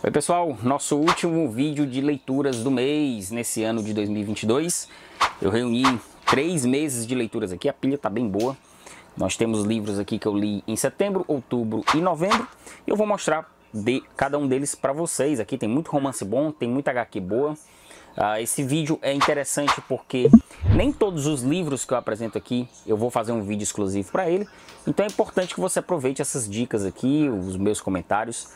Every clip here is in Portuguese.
Oi pessoal, nosso último vídeo de leituras do mês nesse ano de 2022. Eu reuni três meses de leituras aqui, a pilha está bem boa. Nós temos livros aqui que eu li em setembro, outubro e novembro. E eu vou mostrar de cada um deles para vocês. Aqui tem muito romance bom, tem muita HQ boa. Ah, esse vídeo é interessante porque nem todos os livros que eu apresento aqui eu vou fazer um vídeo exclusivo para ele. Então é importante que você aproveite essas dicas aqui, os meus comentários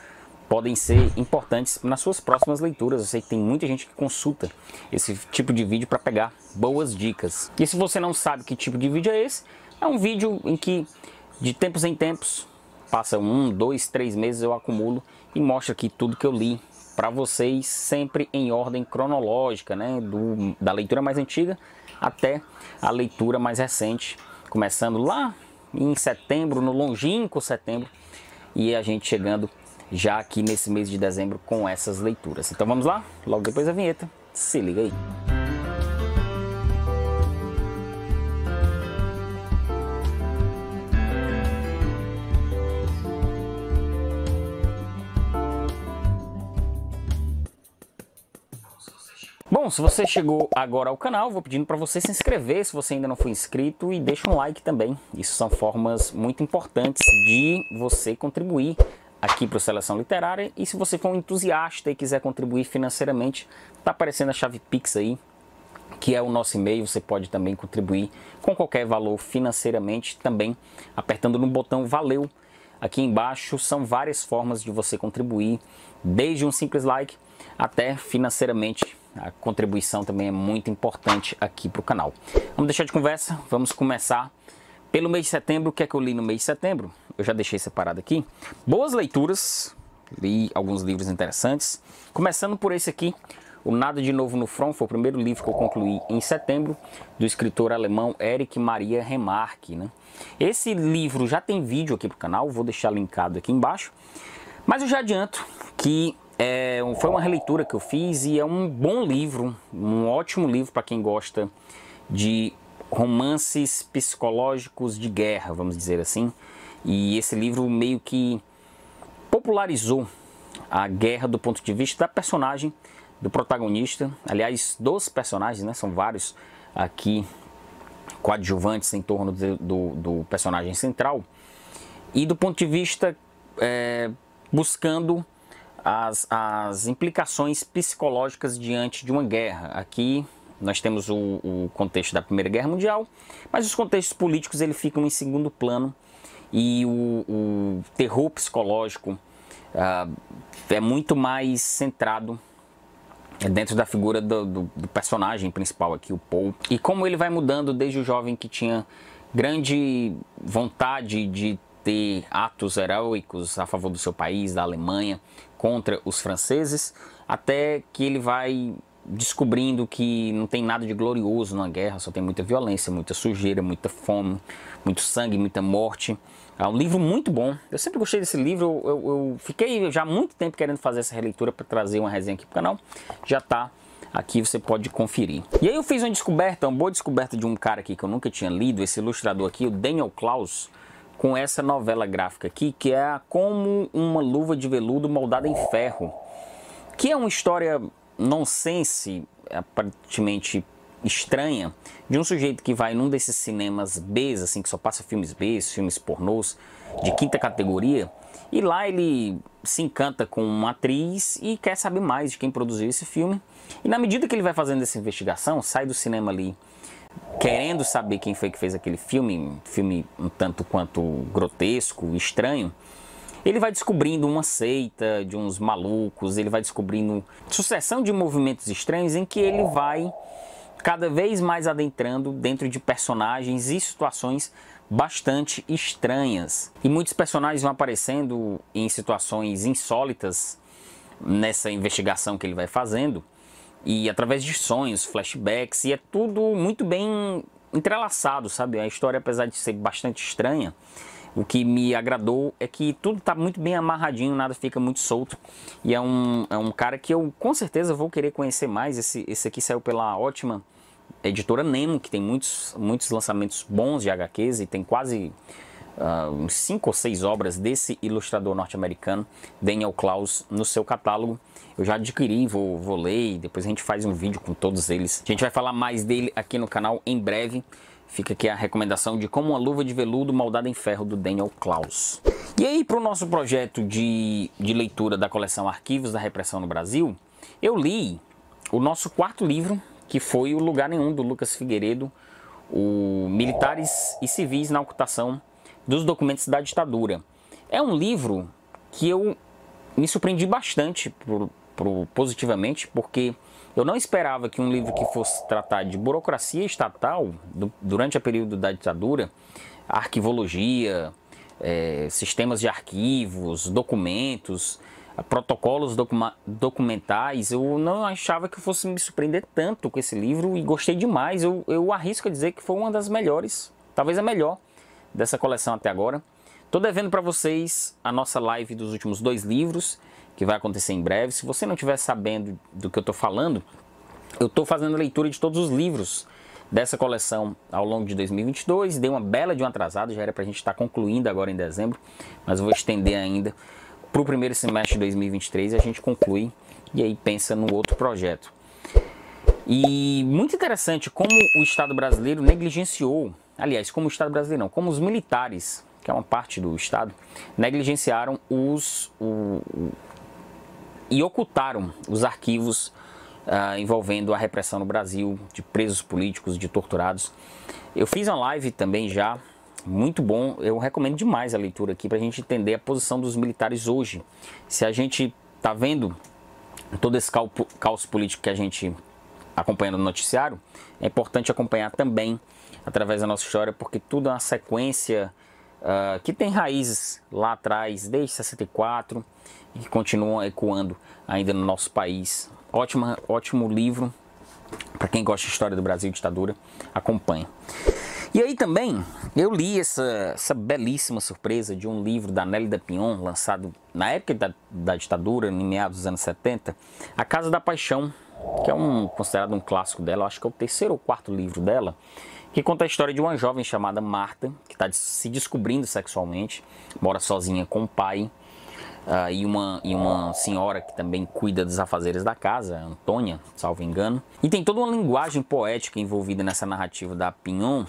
podem ser importantes nas suas próximas leituras. Eu sei que tem muita gente que consulta esse tipo de vídeo para pegar boas dicas. E se você não sabe que tipo de vídeo é esse, é um vídeo em que de tempos em tempos, passa um, dois, três meses eu acumulo e mostro aqui tudo que eu li para vocês sempre em ordem cronológica, né, Do, da leitura mais antiga até a leitura mais recente, começando lá em setembro, no longínquo setembro, e a gente chegando já aqui nesse mês de dezembro com essas leituras. Então vamos lá? Logo depois da vinheta. Se liga aí. Bom, se você chegou agora ao canal, vou pedindo para você se inscrever se você ainda não foi inscrito e deixa um like também. Isso são formas muito importantes de você contribuir aqui para o Seleção Literária. E se você for um entusiasta e quiser contribuir financeiramente, está aparecendo a chave Pix aí, que é o nosso e-mail. Você pode também contribuir com qualquer valor financeiramente, também apertando no botão Valeu. Aqui embaixo são várias formas de você contribuir, desde um simples like até financeiramente. A contribuição também é muito importante aqui para o canal. Vamos deixar de conversa, vamos começar pelo mês de setembro. O que é que eu li no mês de setembro? eu já deixei separado aqui. Boas leituras, li alguns livros interessantes. Começando por esse aqui, O Nada de Novo no Front, foi o primeiro livro que eu concluí em setembro, do escritor alemão Erich Maria Remarque. Né? Esse livro já tem vídeo aqui pro canal, vou deixar linkado aqui embaixo. Mas eu já adianto que é, foi uma releitura que eu fiz e é um bom livro, um ótimo livro para quem gosta de romances psicológicos de guerra, vamos dizer assim, e esse livro meio que popularizou a guerra do ponto de vista da personagem, do protagonista, aliás, dos personagens, né? São vários aqui coadjuvantes em torno do, do, do personagem central. E do ponto de vista é, buscando as, as implicações psicológicas diante de uma guerra. Aqui nós temos o, o, contexto da Primeira Guerra Mundial, mas os contextos políticos ele ficam em segundo plano e o, o terror psicológico uh, é muito mais centrado dentro da figura do, do, do, personagem principal aqui, o Paul, e como ele vai mudando desde o jovem que tinha grande vontade de ter atos heróicos a favor do seu país, da Alemanha, contra os franceses, até que ele vai descobrindo que não tem nada de glorioso na guerra, só tem muita violência, muita sujeira, muita fome, muito sangue, muita morte. É um livro muito bom. Eu sempre gostei desse livro. Eu, eu, eu fiquei já há muito tempo querendo fazer essa releitura para trazer uma resenha aqui para o canal. Já está aqui você pode conferir. E aí eu fiz uma descoberta, uma boa descoberta de um cara aqui que eu nunca tinha lido, esse ilustrador aqui, o Daniel Klaus, com essa novela gráfica aqui, que é Como uma Luva de Veludo Moldada em Ferro, que é uma história nonsense, aparentemente estranha de um sujeito que vai num desses cinemas B, assim, que só passa filmes B, filmes pornôs de quinta categoria, e lá ele se encanta com uma atriz e quer saber mais de quem produziu esse filme. E na medida que ele vai fazendo essa investigação, sai do cinema ali querendo saber quem foi que fez aquele filme, filme um tanto quanto grotesco, estranho, ele vai descobrindo uma seita de uns malucos, ele vai descobrindo sucessão de movimentos estranhos em que ele vai cada vez mais adentrando dentro de personagens e situações bastante estranhas. E muitos personagens vão aparecendo em situações insólitas nessa investigação que ele vai fazendo, e através de sonhos, flashbacks, e é tudo muito bem entrelaçado, sabe? A história, apesar de ser bastante estranha, o que me agradou é que tudo está muito bem amarradinho, nada fica muito solto. E é um, é um cara que eu com certeza vou querer conhecer mais. Esse, esse aqui saiu pela ótima editora Nemo, que tem muitos, muitos lançamentos bons de HQs e tem quase uh, cinco ou seis obras desse ilustrador norte-americano, Daniel Klaus, no seu catálogo. Eu já adquiri, vou, vou ler e depois a gente faz um vídeo com todos eles. A gente vai falar mais dele aqui no canal em breve. Fica aqui a recomendação de como uma luva de veludo moldada em ferro do Daniel Klaus. E aí, para o nosso projeto de, de leitura da coleção Arquivos da Repressão no Brasil, eu li o nosso quarto livro, que foi O Lugar Nenhum, do Lucas Figueiredo, o Militares e Civis na Ocultação dos Documentos da Ditadura. É um livro que eu me surpreendi bastante pro, pro, positivamente, porque eu não esperava que um livro que fosse tratar de burocracia estatal do, durante a período da ditadura, arquivologia, é, sistemas de arquivos, documentos, protocolos documentais, eu não achava que fosse me surpreender tanto com esse livro e gostei demais. Eu, eu arrisco a dizer que foi uma das melhores, talvez a melhor dessa coleção até agora. Estou devendo para vocês a nossa live dos últimos dois livros que vai acontecer em breve. Se você não estiver sabendo do que eu estou falando, eu estou fazendo leitura de todos os livros dessa coleção ao longo de 2022. Dei uma bela de um atrasado, já era para a gente estar tá concluindo agora em dezembro, mas eu vou estender ainda para o primeiro semestre de 2023 e a gente conclui e aí pensa no outro projeto. E muito interessante como o Estado brasileiro negligenciou, aliás, como o Estado brasileiro não, como os militares, que é uma parte do Estado, negligenciaram os, o, e ocultaram os arquivos uh, envolvendo a repressão no Brasil, de presos políticos, de torturados. Eu fiz uma live também já, muito bom. Eu recomendo demais a leitura aqui para a gente entender a posição dos militares hoje. Se a gente está vendo todo esse caos político que a gente acompanha no noticiário, é importante acompanhar também através da nossa história, porque tudo é uma sequência uh, que tem raízes lá atrás, desde 64, e que continuam ecoando ainda no nosso país. Ótima, ótimo livro para quem gosta de história do Brasil e ditadura, acompanha. E aí também eu li essa, essa belíssima surpresa de um livro da da Pion, lançado na época da, da ditadura, em meados dos anos 70, A Casa da Paixão, que é um considerado um clássico dela, acho que é o terceiro ou quarto livro dela, que conta a história de uma jovem chamada Marta, que está se descobrindo sexualmente, mora sozinha com o pai uh, e, uma, e uma senhora que também cuida dos afazeres da casa, Antônia, salvo engano. E tem toda uma linguagem poética envolvida nessa narrativa da Pignon,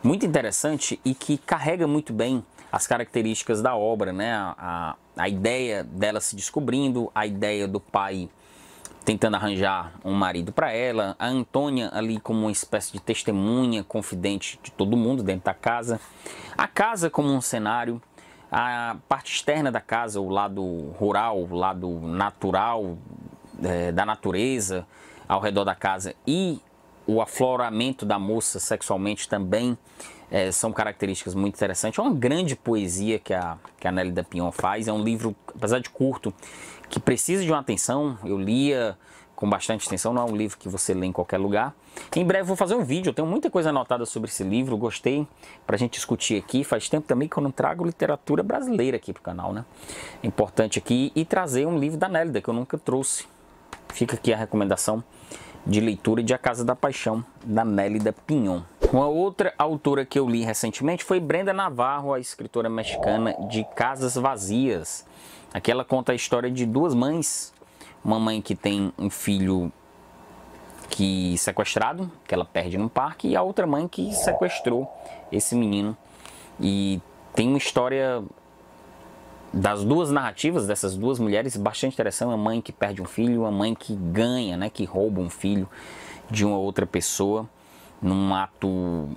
muito interessante e que carrega muito bem as características da obra, né? A, a, a ideia dela se descobrindo, a ideia do pai tentando arranjar um marido para ela, a Antônia ali como uma espécie de testemunha, confidente de todo mundo dentro da casa, a casa como um cenário, a parte externa da casa, o lado rural, o lado natural é, da natureza ao redor da casa e o afloramento da moça sexualmente também é, são características muito interessantes. É uma grande poesia que a, que a Nelly da Pinhon faz. É um livro, apesar de curto, que precisa de uma atenção. Eu lia com bastante atenção, não é um livro que você lê em qualquer lugar. Em breve vou fazer um vídeo, eu tenho muita coisa anotada sobre esse livro, gostei para a gente discutir aqui. Faz tempo também que eu não trago literatura brasileira aqui para o canal, né? Importante aqui e trazer um livro da Nélida que eu nunca trouxe. Fica aqui a recomendação de leitura de A Casa da Paixão, da Mélida Pinhon. Uma outra autora que eu li recentemente foi Brenda Navarro, a escritora mexicana de Casas Vazias. Aqui ela conta a história de duas mães. Uma mãe que tem um filho que sequestrado, que ela perde num parque, e a outra mãe que sequestrou esse menino. E tem uma história das duas narrativas dessas duas mulheres bastante interessante, uma mãe que perde um filho, uma mãe que ganha, né, que rouba um filho de uma outra pessoa num ato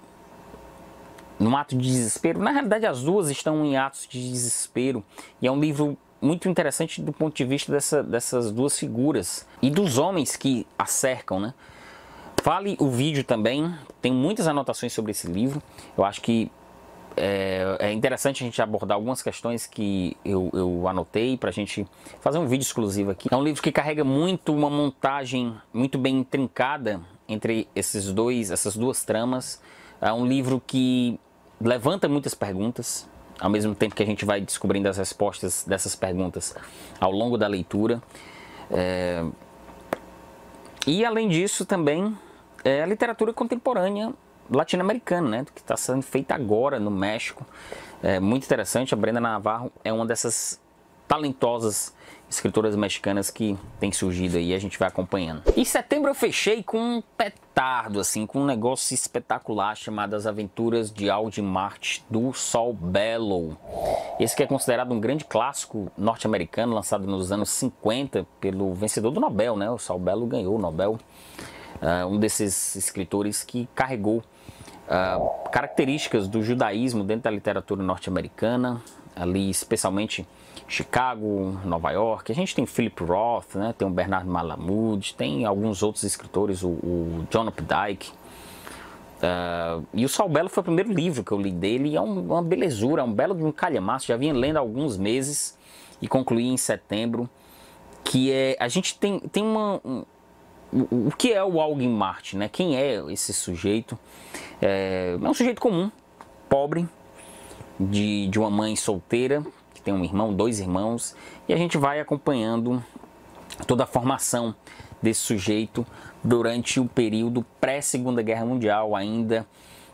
num ato de desespero. Na realidade, as duas estão em atos de desespero e é um livro muito interessante do ponto de vista dessa, dessas duas figuras e dos homens que a cercam, né? fale o vídeo também, tem muitas anotações sobre esse livro. Eu acho que é, é, interessante a gente abordar algumas questões que eu, eu anotei para a gente fazer um vídeo exclusivo aqui. É um livro que carrega muito uma montagem muito bem intrincada entre esses dois, essas duas tramas. É um livro que levanta muitas perguntas, ao mesmo tempo que a gente vai descobrindo as respostas dessas perguntas ao longo da leitura. É... E além disso também é a literatura contemporânea latino-americano, né? Que está sendo feito agora no México. É muito interessante. A Brenda Navarro é uma dessas talentosas escritoras mexicanas que tem surgido aí, a gente vai acompanhando. Em setembro eu fechei com um petardo, assim, com um negócio espetacular chamado As Aventuras de Aldi Marte do Sol Belo. Esse que é considerado um grande clássico norte-americano, lançado nos anos 50 pelo vencedor do Nobel, né? O Sol Belo ganhou o Nobel, uh, um desses escritores que carregou ah, características do judaísmo dentro da literatura norte-americana, ali especialmente Chicago, Nova York. A gente tem Philip Roth, né? tem o Bernard Malamud, tem alguns outros escritores, o, o John Updike. Uh, ah, e o Sal Belo foi o primeiro livro que eu li dele e é um, uma belezura, é um belo de um calhamaço. Já vinha lendo há alguns meses e concluí em setembro. Que é, a gente tem, tem uma, o, que é o Alguém Marte, né? Quem é esse sujeito? É, é um sujeito comum, pobre, de, de uma mãe solteira, que tem um irmão, dois irmãos, e a gente vai acompanhando toda a formação desse sujeito durante o período pré-Segunda Guerra Mundial, ainda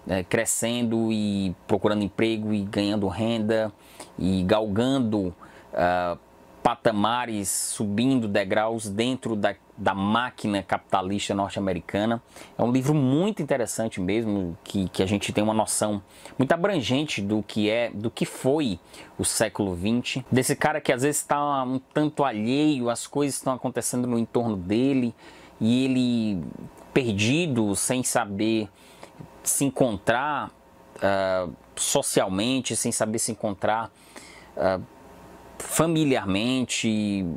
é, crescendo e procurando emprego e ganhando renda e galgando uh, patamares, subindo degraus dentro da, da máquina capitalista norte-americana. É um livro muito interessante mesmo, que, que a gente tem uma noção muito abrangente do que é, do que foi o século XX, desse cara que às vezes está um tanto alheio, as coisas estão acontecendo no entorno dele e ele perdido, sem saber se encontrar uh, socialmente, sem saber se encontrar uh, familiarmente,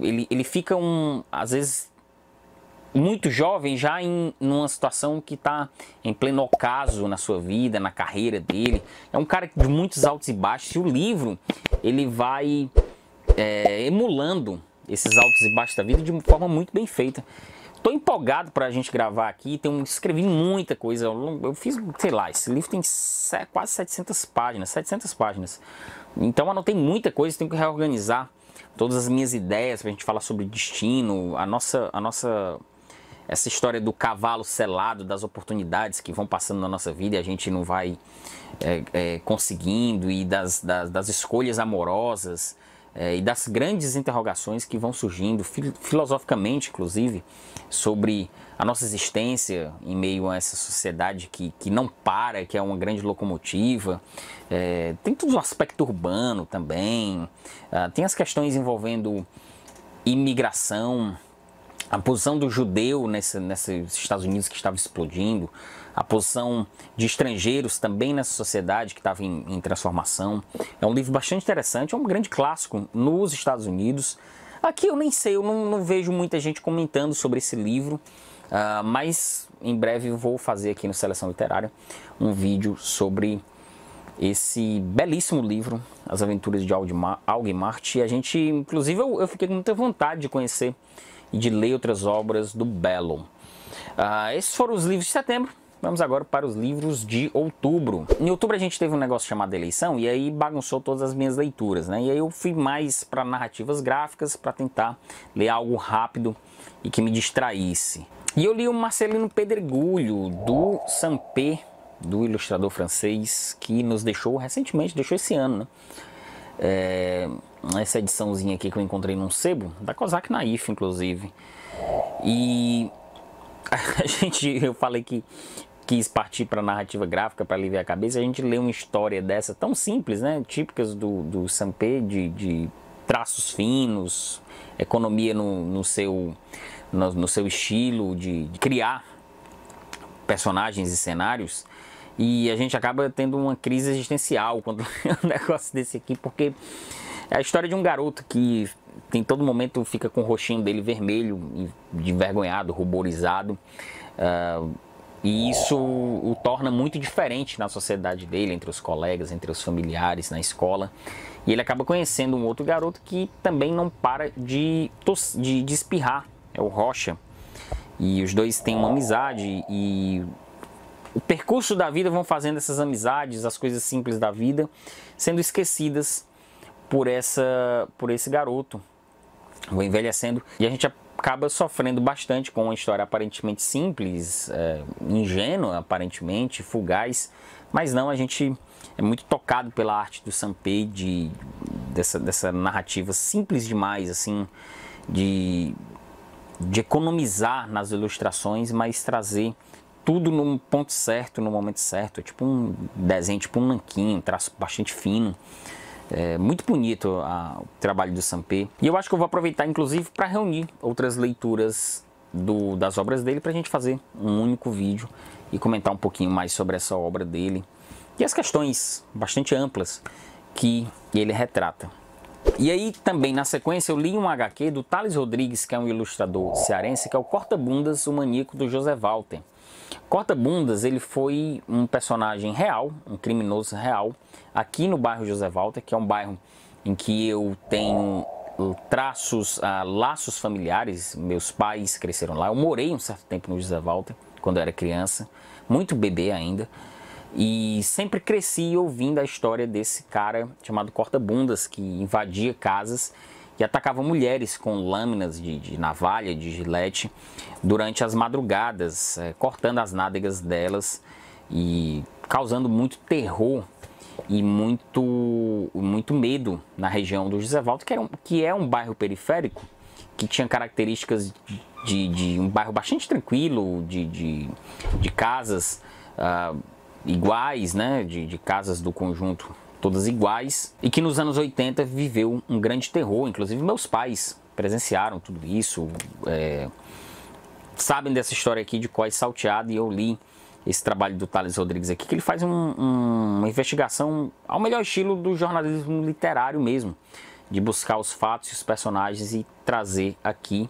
ele, ele fica um, às vezes muito jovem, já em numa situação que está em pleno ocaso na sua vida, na carreira dele. É um cara de muitos altos e baixos. E o livro ele vai é, emulando esses altos e baixos da vida de uma forma muito bem feita. Estou empolgado para a gente gravar aqui. Tem um, escrevi muita coisa. Eu fiz, sei lá, esse livro tem quase 700 páginas, 700 páginas. Então anotei muita coisa. Tenho que reorganizar todas as minhas ideias para a gente falar sobre destino, a nossa, a nossa essa história do cavalo selado, das oportunidades que vão passando na nossa vida e a gente não vai é, é, conseguindo, e das, das, das escolhas amorosas é, e das grandes interrogações que vão surgindo, fil filosoficamente, inclusive, sobre a nossa existência em meio a essa sociedade que, que não para, que é uma grande locomotiva. É, tem todo o um aspecto urbano também, ah, tem as questões envolvendo imigração a posição do judeu nesse, nesses Estados Unidos que estava explodindo, a posição de estrangeiros também nessa sociedade que estava em, em transformação. É um livro bastante interessante, é um grande clássico nos Estados Unidos. Aqui eu nem sei, eu não, não vejo muita gente comentando sobre esse livro, uh, mas em breve vou fazer aqui no Seleção Literária um vídeo sobre esse belíssimo livro, As Aventuras de Algemart. E a gente, inclusive, eu, eu fiquei com muita vontade de conhecer e de ler outras obras do Belo. Ah, esses foram os livros de setembro. Vamos agora para os livros de outubro. Em outubro a gente teve um negócio chamado eleição e aí bagunçou todas as minhas leituras, né? E aí eu fui mais para narrativas gráficas para tentar ler algo rápido e que me distraísse. E eu li o Marcelino Pedregulho do Sampé, do ilustrador francês, que nos deixou recentemente, deixou esse ano, né? É, essa ediçãozinha aqui que eu encontrei num sebo, da cosac Naif, inclusive. E a gente, eu falei que quis partir para narrativa gráfica para aliviar a cabeça, a gente lê uma história dessa tão simples, né? Típicas do, do Sampé, de, de traços finos, economia no, no seu, no, no, seu estilo de, de criar personagens e cenários. E a gente acaba tendo uma crise existencial quando lê um negócio desse aqui, porque é a história de um garoto que em todo momento fica com o rostinho dele vermelho, envergonhado, ruborizado. Uh, e isso o torna muito diferente na sociedade dele, entre os colegas, entre os familiares, na escola. E ele acaba conhecendo um outro garoto que também não para de, de, de espirrar, é o Rocha. E os dois têm uma amizade e o percurso da vida vão fazendo essas amizades, as coisas simples da vida, sendo esquecidas por essa por esse garoto. Vou envelhecendo e a gente acaba sofrendo bastante com uma história aparentemente simples, é, ingênua aparentemente, fugaz, mas não a gente é muito tocado pela arte do Sampei de dessa, dessa narrativa simples demais assim de de economizar nas ilustrações, mas trazer tudo no ponto certo, no momento certo, é tipo um desenho, tipo um nanquinho, um traço bastante fino. É muito bonito a, o trabalho do Sampé. E eu acho que eu vou aproveitar, inclusive, para reunir outras leituras do, das obras dele para a gente fazer um único vídeo e comentar um pouquinho mais sobre essa obra dele e as questões bastante amplas que ele retrata. E aí também na sequência eu li um HQ do Thales Rodrigues, que é um ilustrador cearense, que é o Corta Bundas, o Maníaco do José Walter. Corta Bundas, ele foi um personagem real, um criminoso real, aqui no bairro José Walter, que é um bairro em que eu tenho uh, traços, uh, laços familiares, meus pais cresceram lá. Eu morei um certo tempo no José Walter, quando eu era criança, muito bebê ainda. E sempre cresci ouvindo a história desse cara chamado Corta Bundas, que invadia casas que atacavam mulheres com lâminas de, de navalha, de gilete, durante as madrugadas, é, cortando as nádegas delas e causando muito terror e muito, muito medo na região do Josevaldo, que, um, que é um bairro periférico que tinha características de, de um bairro bastante tranquilo, de, de, de casas uh, iguais, né, de, de casas do conjunto todas iguais, e que nos anos 80 viveu um grande terror. Inclusive, meus pais presenciaram tudo isso, é, sabem dessa história aqui de quais Salteado, e eu li esse trabalho do Thales Rodrigues aqui, que ele faz um, um, uma investigação ao melhor estilo do jornalismo literário mesmo, de buscar os fatos e os personagens e trazer aqui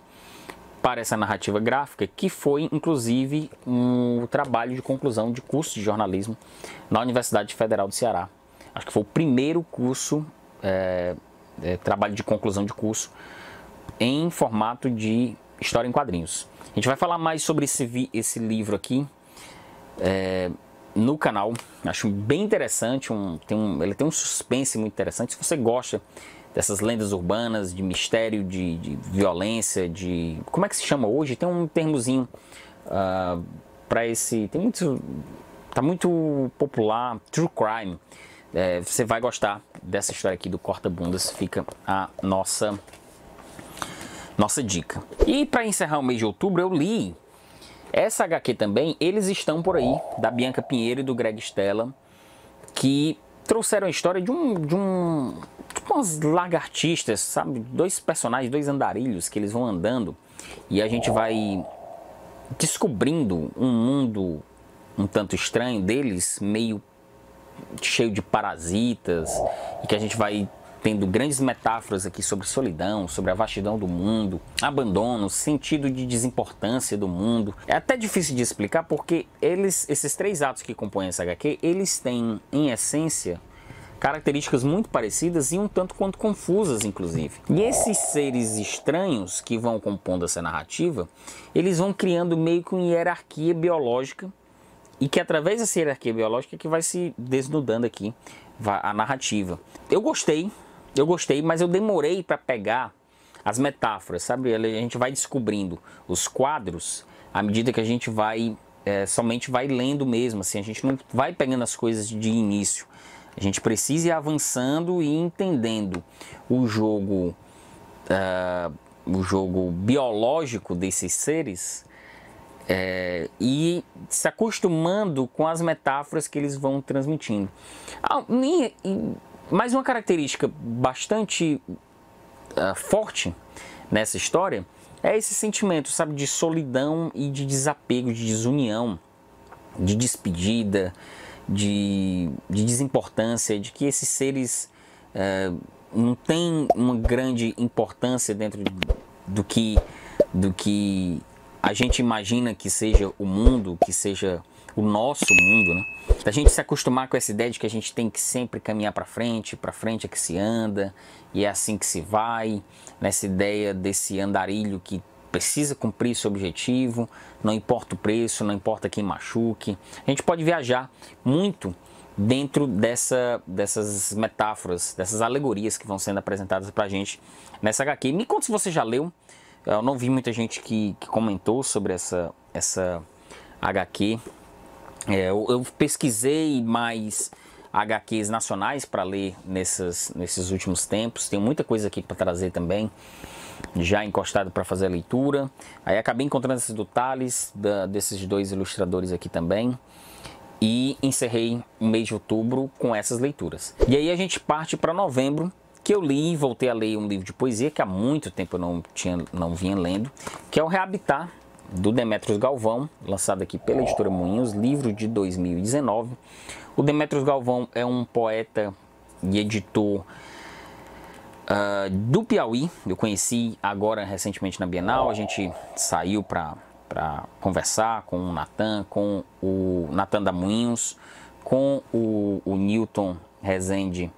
para essa narrativa gráfica, que foi inclusive um trabalho de conclusão de curso de jornalismo na Universidade Federal do Ceará, acho que foi o primeiro curso, é, é, trabalho de conclusão de curso, em formato de história em quadrinhos. A gente vai falar mais sobre esse, esse livro aqui é, no canal. Acho bem interessante, um, tem um, ele tem um suspense muito interessante. Se você gosta dessas lendas urbanas, de mistério, de, de violência, de... Como é que se chama hoje? Tem um termozinho uh, ah, para esse... Tem muito... Tá muito popular, true crime. É, você vai gostar dessa história aqui do corta-bundas, fica a nossa, nossa dica. E para encerrar o mês de outubro, eu li essa HQ também, eles estão por aí, da Bianca Pinheiro e do Greg Stella, que trouxeram a história de um. De um tipo umas lagartistas, sabe? Dois personagens, dois andarilhos que eles vão andando e a gente vai descobrindo um mundo um tanto estranho deles, meio cheio de parasitas e que a gente vai tendo grandes metáforas aqui sobre solidão, sobre a vastidão do mundo, abandono, sentido de desimportância do mundo. É até difícil de explicar porque eles, esses três atos que compõem essa HQ, eles têm em essência características muito parecidas e um tanto quanto confusas, inclusive. E esses seres estranhos que vão compondo essa narrativa, eles vão criando meio que uma hierarquia biológica e que através dessa hierarquia biológica que vai se desnudando aqui a narrativa. Eu gostei, eu gostei, mas eu demorei para pegar as metáforas, sabe? A gente vai descobrindo os quadros à medida que a gente vai é, somente vai lendo mesmo, assim, a gente não vai pegando as coisas de início. A gente precisa ir avançando e entendendo o jogo, uh, o jogo biológico desses seres é, e se acostumando com as metáforas que eles vão transmitindo. Ah, mais uma característica bastante uh, forte nessa história é esse sentimento, sabe, de solidão e de desapego, de desunião, de despedida, de, de desimportância, de que esses seres uh, não têm uma grande importância dentro do que do que a gente imagina que seja o mundo, que seja o nosso mundo, né? Da gente se acostumar com essa ideia de que a gente tem que sempre caminhar para frente, para frente é que se anda e é assim que se vai, nessa ideia desse andarilho que precisa cumprir seu objetivo, não importa o preço, não importa quem machuque. A gente pode viajar muito dentro dessa, dessas metáforas, dessas alegorias que vão sendo apresentadas para gente nessa HQ. Me conta se você já leu, eu não vi muita gente que, que comentou sobre essa, essa HQ. É, eu, eu, pesquisei mais HQs nacionais para ler nessas, nesses últimos tempos. Tem muita coisa aqui para trazer também, já encostado para fazer a leitura. Aí acabei encontrando esses do Thales, da, desses dois ilustradores aqui também. E encerrei o mês de outubro com essas leituras. E aí a gente parte para novembro, que eu li, e voltei a ler um livro de poesia que há muito tempo eu não, tinha, não vinha lendo, que é o Reabitar, do Demetrios Galvão, lançado aqui pela editora Moinhos, livro de 2019. O Demetrios Galvão é um poeta e editor uh, do Piauí. Eu conheci agora recentemente na Bienal, a gente saiu para conversar com o Natan, com o Natan da Moinhos, com o, o Newton Rezende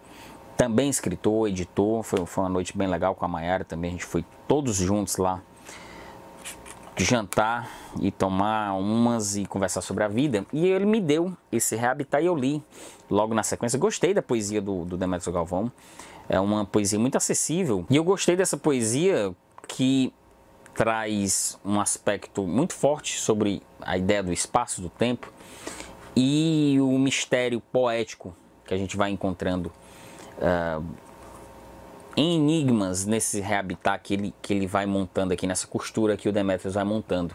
também escritor, editor. Foi, foi uma noite bem legal com a Maiara também. A gente foi todos juntos lá jantar e tomar umas e conversar sobre a vida. E ele me deu esse Reabitar e eu li logo na sequência. Gostei da poesia do, do Demetrio Galvão. É uma poesia muito acessível. E eu gostei dessa poesia que traz um aspecto muito forte sobre a ideia do espaço, do tempo e o mistério poético que a gente vai encontrando uh, enigmas nesse reabitar que ele, que ele vai montando aqui, nessa costura que o Demetrius vai montando.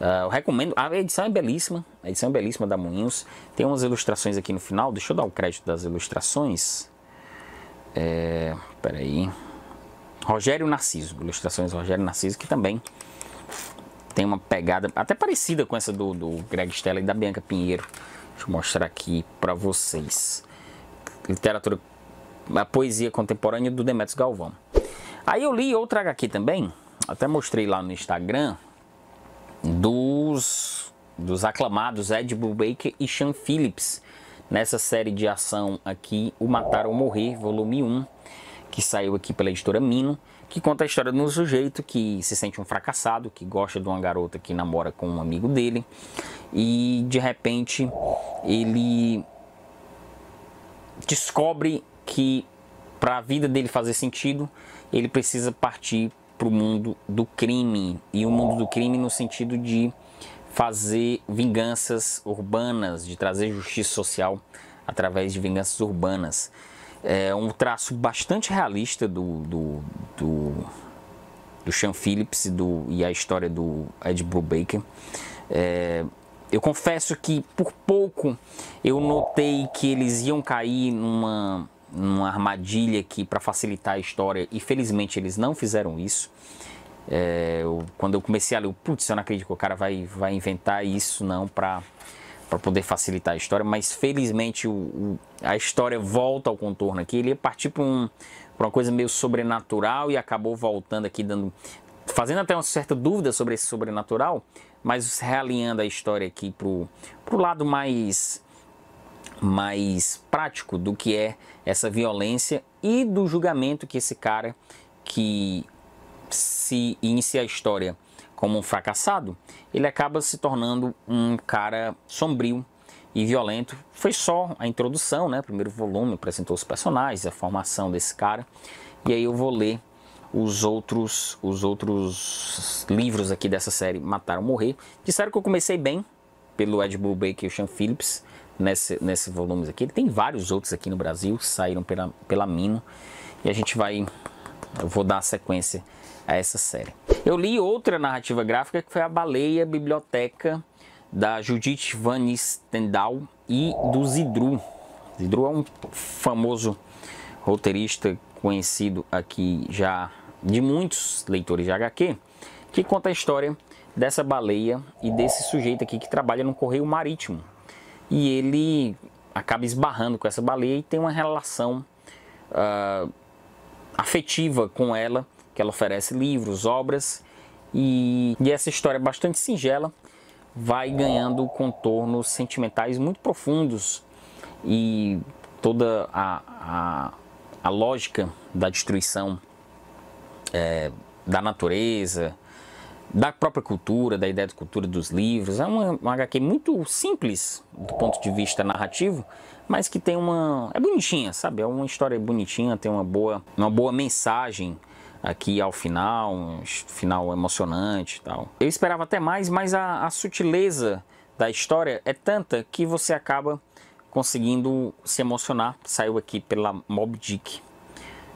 Uh, eu recomendo, a edição é belíssima, a edição é belíssima da Moinhos. Tem umas ilustrações aqui no final, deixa eu dar o crédito das ilustrações. É, peraí. Rogério Narciso, ilustrações Rogério Narciso, que também tem uma pegada até parecida com essa do, do Greg Stella e da Bianca Pinheiro. Deixa eu mostrar aqui para vocês. Literatura a poesia contemporânea do Demetrios Galvão. Aí eu li outra HQ também, até mostrei lá no Instagram, dos, dos aclamados Ed Brubaker e Sean Phillips, nessa série de ação aqui, O Matar ou Morrer, volume 1, que saiu aqui pela editora Mino, que conta a história de um sujeito que se sente um fracassado, que gosta de uma garota que namora com um amigo dele, e de repente ele descobre que para a vida dele fazer sentido, ele precisa partir para o mundo do crime e o mundo do crime no sentido de fazer vinganças urbanas, de trazer justiça social através de vinganças urbanas. É um traço bastante realista do, do, do, do Sean Phillips e, do, e a história do Ed Brubaker. É, eu confesso que por pouco eu notei que eles iam cair numa uma armadilha aqui para facilitar a história e felizmente eles não fizeram isso. É, eu, quando eu comecei a ler, putz, eu não acredito que o cara vai, vai inventar isso não para para poder facilitar a história, mas felizmente o, o, a história volta ao contorno aqui. Ele ia partir para um, uma coisa meio sobrenatural e acabou voltando aqui, dando, fazendo até uma certa dúvida sobre esse sobrenatural, mas realinhando a história aqui para o lado mais mais prático do que é essa violência e do julgamento que esse cara que se inicia a história como um fracassado, ele acaba se tornando um cara sombrio e violento. Foi só a introdução, né? O primeiro volume apresentou os personagens, a formação desse cara. E aí eu vou ler os outros os outros livros aqui dessa série Mataram Morrer. Disseram que eu comecei bem pelo Ed Baker e o Sean Phillips nesse, nesse volumes aqui. Ele tem vários outros aqui no Brasil, saíram pela, pela Mino. E a gente vai, eu vou dar sequência a essa série. Eu li outra narrativa gráfica que foi a Baleia Biblioteca da Judith Van Stendhal e do Zidru. Zidru é um famoso roteirista conhecido aqui já de muitos leitores de HQ, que conta a história dessa baleia e desse sujeito aqui que trabalha no correio marítimo e ele acaba esbarrando com essa baleia e tem uma relação uh, afetiva com ela, que ela oferece livros, obras, e, e essa história bastante singela vai ganhando contornos sentimentais muito profundos e toda a, a, a lógica da destruição é, da natureza, da própria cultura, da ideia de cultura dos livros. É uma, uma HQ muito simples do ponto de vista narrativo, mas que tem uma é bonitinha, sabe? É uma história bonitinha, tem uma boa uma boa mensagem aqui ao final, um final emocionante e tal. Eu esperava até mais, mas a, a sutileza da história é tanta que você acaba conseguindo se emocionar. Saiu aqui pela Mob Dick.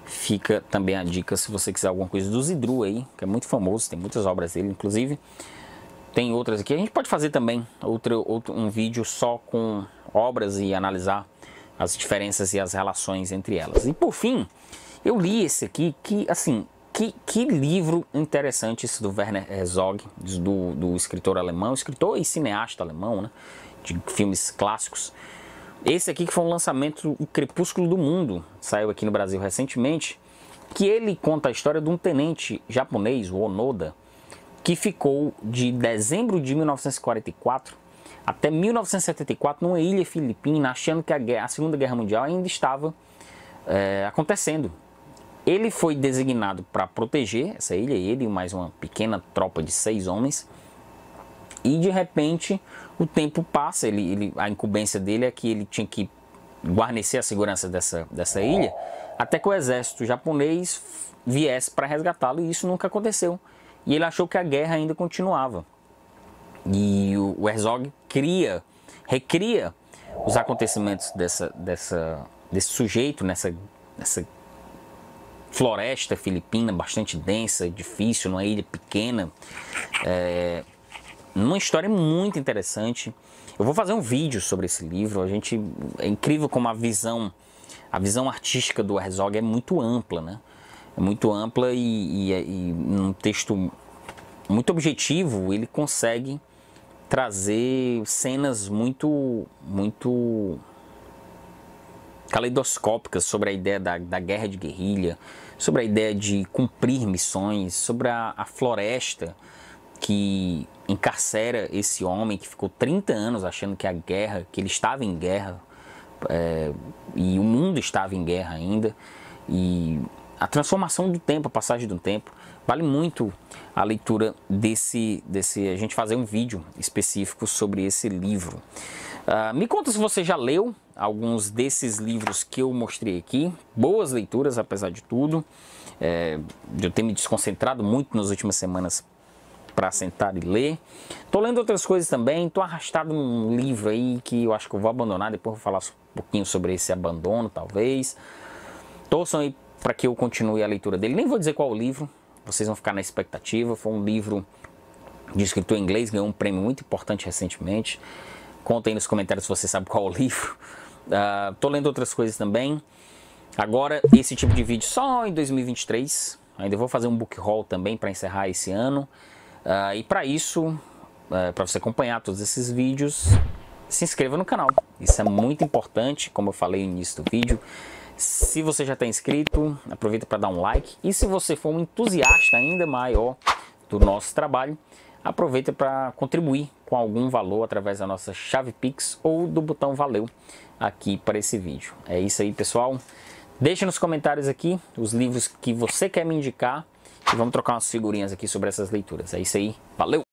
Fica também a dica se você quiser alguma coisa do Zidru aí, que é muito famoso, tem muitas obras dele, inclusive. Tem outras aqui. A gente pode fazer também outro, outro, um vídeo só com obras e analisar as diferenças e as relações entre elas. E por fim, eu li esse aqui que, assim, que, que livro interessante esse do Werner Herzog, do, do escritor alemão, escritor e cineasta alemão, né? De filmes clássicos. Esse aqui que foi um lançamento o Crepúsculo do Mundo, saiu aqui no Brasil recentemente, que ele conta a história de um tenente japonês, o Onoda, que ficou de dezembro de 1944 até 1974 numa ilha filipina, achando que a, guerra, a Segunda Guerra Mundial ainda estava é, acontecendo. Ele foi designado para proteger essa ilha, ele e mais uma pequena tropa de seis homens. E de repente, o tempo passa, ele, ele, a incumbência dele é que ele tinha que guarnecer a segurança dessa, dessa ilha, até que o exército japonês viesse para resgatá-lo, e isso nunca aconteceu. E ele achou que a guerra ainda continuava. E o, o Herzog cria, recria os acontecimentos dessa, dessa, desse sujeito nessa, nessa floresta filipina bastante densa, difícil, numa ilha pequena. É, uma história muito interessante. Eu vou fazer um vídeo sobre esse livro. A gente é incrível como a visão, a visão artística do Herzog é muito ampla, né? É muito ampla e, e, é, e num texto muito objetivo ele consegue trazer cenas muito, muito caleidoscópicas sobre a ideia da, da guerra de guerrilha, sobre a ideia de cumprir missões, sobre a, a floresta que encarcera esse homem que ficou 30 anos achando que a guerra, que ele estava em guerra, é, e o mundo estava em guerra ainda, e a transformação do tempo, a passagem do tempo, vale muito a leitura desse, desse a gente fazer um vídeo específico sobre esse livro. Uh, me conta se você já leu alguns desses livros que eu mostrei aqui. Boas leituras, apesar de tudo. É, eu tenho me desconcentrado muito nas últimas semanas para sentar e ler. Tô lendo outras coisas também, tô arrastado num livro aí que eu acho que eu vou abandonar, depois vou falar um pouquinho sobre esse abandono, talvez. Torçam aí para que eu continue a leitura dele. Nem vou dizer qual o livro, vocês vão ficar na expectativa. Foi um livro de escritor inglês, ganhou um prêmio muito importante recentemente. Contem aí nos comentários se você sabe qual o livro. Uh, tô lendo outras coisas também. Agora, esse tipo de vídeo só em 2023. Ainda vou fazer um book haul também para encerrar esse ano. Uh, e para isso, uh, é, para você acompanhar todos esses vídeos, se inscreva no canal. Isso é muito importante, como eu falei no início do vídeo. Se você já está inscrito, aproveita para dar um like. E se você for um entusiasta ainda maior do nosso trabalho, aproveita para contribuir com algum valor através da nossa chave Pix ou do botão Valeu aqui para esse vídeo. É isso aí, pessoal. Deixe nos comentários aqui os livros que você quer me indicar e vamos trocar umas figurinhas aqui sobre essas leituras. É isso aí. Valeu!